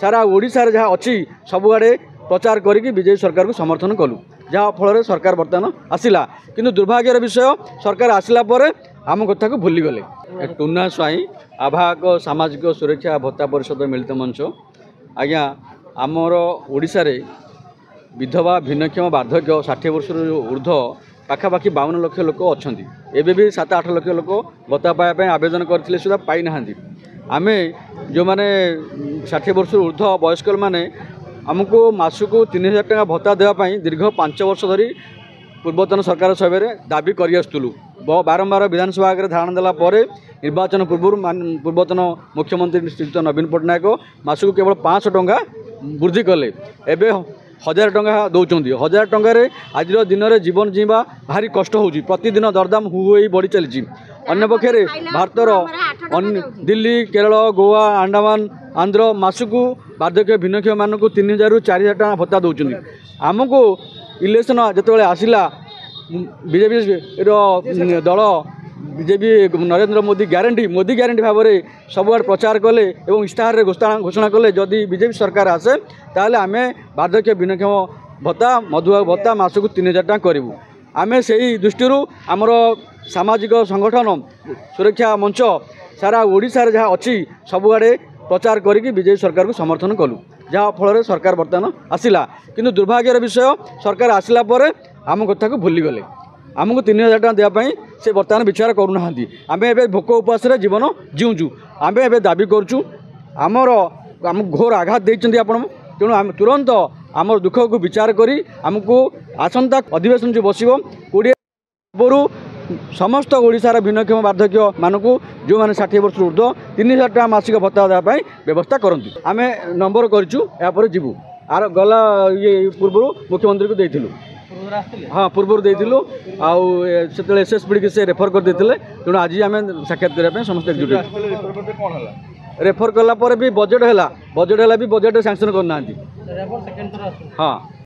সারা ଓଡ଼ିଶାରେ ଯାହା ଅଛି ସବୁଆଡ଼େ ପ୍ରଚାର କରିକି ବିଜେପି ସରକାରକୁ ସମର୍ଥନ କଲୁ ଯାହାଫଳରେ ସରକାର ବର୍ତ୍ତମାନ ଆସିଲା କିନ୍ତୁ ଦୁର୍ଭାଗ୍ୟର ବିଷୟ ସରକାର ଆସିଲା ପରେ ଆମ କଥାକୁ ଭୁଲିଗଲେ ଟୁନା ସ୍ୱାଇଁ ଆବାହକ ସାମାଜିକ ସୁରକ୍ଷା ଭତ୍ତା ପରିଷଦ ମିଳିତ ମଞ୍ଚ ଆଜ୍ଞା ଆମର ଓଡ଼ିଶାରେ ବିଧବା ଭିନ୍ନକ୍ଷମ ବାର୍ଦ୍ଧକ୍ୟ ଷାଠିଏ ବର୍ଷରୁ ଉର୍ଦ୍ଧ୍ୱ ପାଖାପାଖି ବାଉନ ଲକ୍ଷ ଲୋକ ଅଛନ୍ତି ଏବେ ବି ସାତ ଆଠ ଲକ୍ଷ ଲୋକ ଭତ୍ତା ପାଇବା ପାଇଁ ଆବେଦନ କରିଥିଲେ ସୁଦ୍ଧା ପାଇନାହାନ୍ତି ଆମେ ଯେଉଁମାନେ ଷାଠିଏ ବର୍ଷରୁ ଉର୍ଦ୍ଧ ବୟସ୍କ ମାନେ ଆମକୁ ମାସକୁ ତିନି ହଜାର ଟଙ୍କା ଭତ୍ତା ଦେବା ପାଇଁ ଦୀର୍ଘ ପାଞ୍ଚ ବର୍ଷ ଧରି ପୂର୍ବତନ ସରକାର ସମୟରେ ଦାବି କରିଆସୁଥିଲୁ ବାରମ୍ବାର ବିଧାନସଭା ଆଗରେ ଧାରଣା ଦେଲା ପରେ ନିର୍ବାଚନ ପୂର୍ବରୁ ପୂର୍ବତନ ମୁଖ୍ୟମନ୍ତ୍ରୀ ଶ୍ରୀଯୁକ୍ତ ନବୀନ ପଟ୍ଟନାୟକ ମାସକୁ କେବଳ ପାଞ୍ଚଶହ ଟଙ୍କା ବୃଦ୍ଧି କଲେ ଏବେ ହଜାର ଟଙ୍କା ଦେଉଛନ୍ତି ହଜାର ଟଙ୍କାରେ ଆଜିର ଦିନରେ ଜୀବନ ଜିଇଁବା ଭାରି କଷ୍ଟ ହେଉଛି ପ୍ରତିଦିନ ଦରଦାମ ହୁ ହୋଇ ବଢ଼ି ଚାଲିଛି ଅନ୍ୟପକ୍ଷରେ ଭାରତର ଦିଲ୍ଲୀ କେରଳ ଗୋଆ ଆଣ୍ଡାମାନ ଆନ୍ଧ୍ର ମାସକୁ ବାର୍ଦ୍ଧକ୍ୟ ଭିନ୍ନକ୍ଷମମାନଙ୍କୁ ତିନି ହଜାରରୁ ଚାରି ହଜାର ଟଙ୍କା ଭତ୍ତା ଦେଉଛନ୍ତି ଆମକୁ ଇଲେକ୍ସନ୍ ଯେତେବେଳେ ଆସିଲା ବିଜେପିର ଦଳ BJP Narendra Modi guarantee Modi guarantee ଭାବରେ ସବୁଆଡ଼େ ପ୍ରଚାର କଲେ ଏବଂ ଇସ୍ତାହାରରେ ଘୋଷଣା କଲେ ଯଦି ବିଜେପି ସରକାର ଆସେ ତାହେଲେ ଆମେ ବାର୍ଦ୍ଧକ୍ୟ ଭିନ୍ନକ୍ଷମ ଭତ୍ତା ମଧୁବାବୁ ଭତ୍ତା ମାସକୁ ତିନି ହଜାର ଟଙ୍କା କରିବୁ ଆମେ ସେହି ଦୃଷ୍ଟିରୁ ଆମର ସାମାଜିକ ସଂଗଠନ ସୁରକ୍ଷା ମଞ୍ଚ ସାରା ଓଡ଼ିଶାରେ ଯାହା ଅଛି ସବୁଆଡ଼େ ପ୍ରଚାର କରିକି ବିଜେପି ସରକାରକୁ ସମର୍ଥନ କଲୁ ଯାହାଫଳରେ ସରକାର ବର୍ତ୍ତମାନ ଆସିଲା କିନ୍ତୁ ଦୁର୍ଭାଗ୍ୟର ବିଷୟ ସରକାର ଆସିଲା ପରେ ଆମ କଥାକୁ ଭୁଲିଗଲେ ଆମକୁ ତିନି ହଜାର ଟଙ୍କା ଦେବା ପାଇଁ ସେ ବର୍ତ୍ତମାନ ବିଚାର କରୁନାହାନ୍ତି ଆମେ ଏବେ ଭୋକ ଉପାସରେ ଜୀବନ ଜିଉଁଛୁ ଆମେ ଏବେ ଦାବି କରୁଛୁ ଆମର ଆମକୁ ଘୋର ଆଘାତ ଦେଇଛନ୍ତି ଆପଣ ତେଣୁ ଆମେ ତୁରନ୍ତ ଆମର ଦୁଃଖକୁ ବିଚାର କରି ଆମକୁ ଆସନ୍ତା ଅଧିବେଶନ ଯେଉଁ ବସିବ କୋଡ଼ିଏ ପୂର୍ବରୁ ସମସ୍ତ ଓଡ଼ିଶାର ଭିନ୍ନକ୍ଷମ ବାର୍ଦ୍ଧକ୍ୟମାନଙ୍କୁ ଯେଉଁମାନେ ଷାଠିଏ ବର୍ଷରୁ ଉର୍ଦ୍ଧ୍ୱ ତିନି ହଜାର ଟଙ୍କା ମାସିକ ଭତ୍ତା ଦେବା ପାଇଁ ବ୍ୟବସ୍ଥା କରନ୍ତୁ ଆମେ ନମ୍ବର କରିଛୁ ଏହାପରେ ଯିବୁ ଆର ଗଲା ଇଏ ପୂର୍ବରୁ ମୁଖ୍ୟମନ୍ତ୍ରୀଙ୍କୁ ଦେଇଥିଲୁ ହଁ ପୂର୍ବରୁ ଦେଇଥିଲୁ ଆଉ ସେତେବେଳେ ଏସ୍ ଏସ୍ ପିଡ଼ିକି ସେ ରେଫର କରିଦେଇଥିଲେ ତେଣୁ ଆଜି ଆମେ ସାକ୍ଷାତ କରିବା ପାଇଁ ସମସ୍ତେ ଏକଜୁଟ ରେଫର କଲା ପରେ ବି ବଜେଟ୍ ହେଲା ବଜେଟ୍ ହେଲା ବି ବଜେଟ୍ ସାଂସନ କରୁନାହାନ୍ତି ହଁ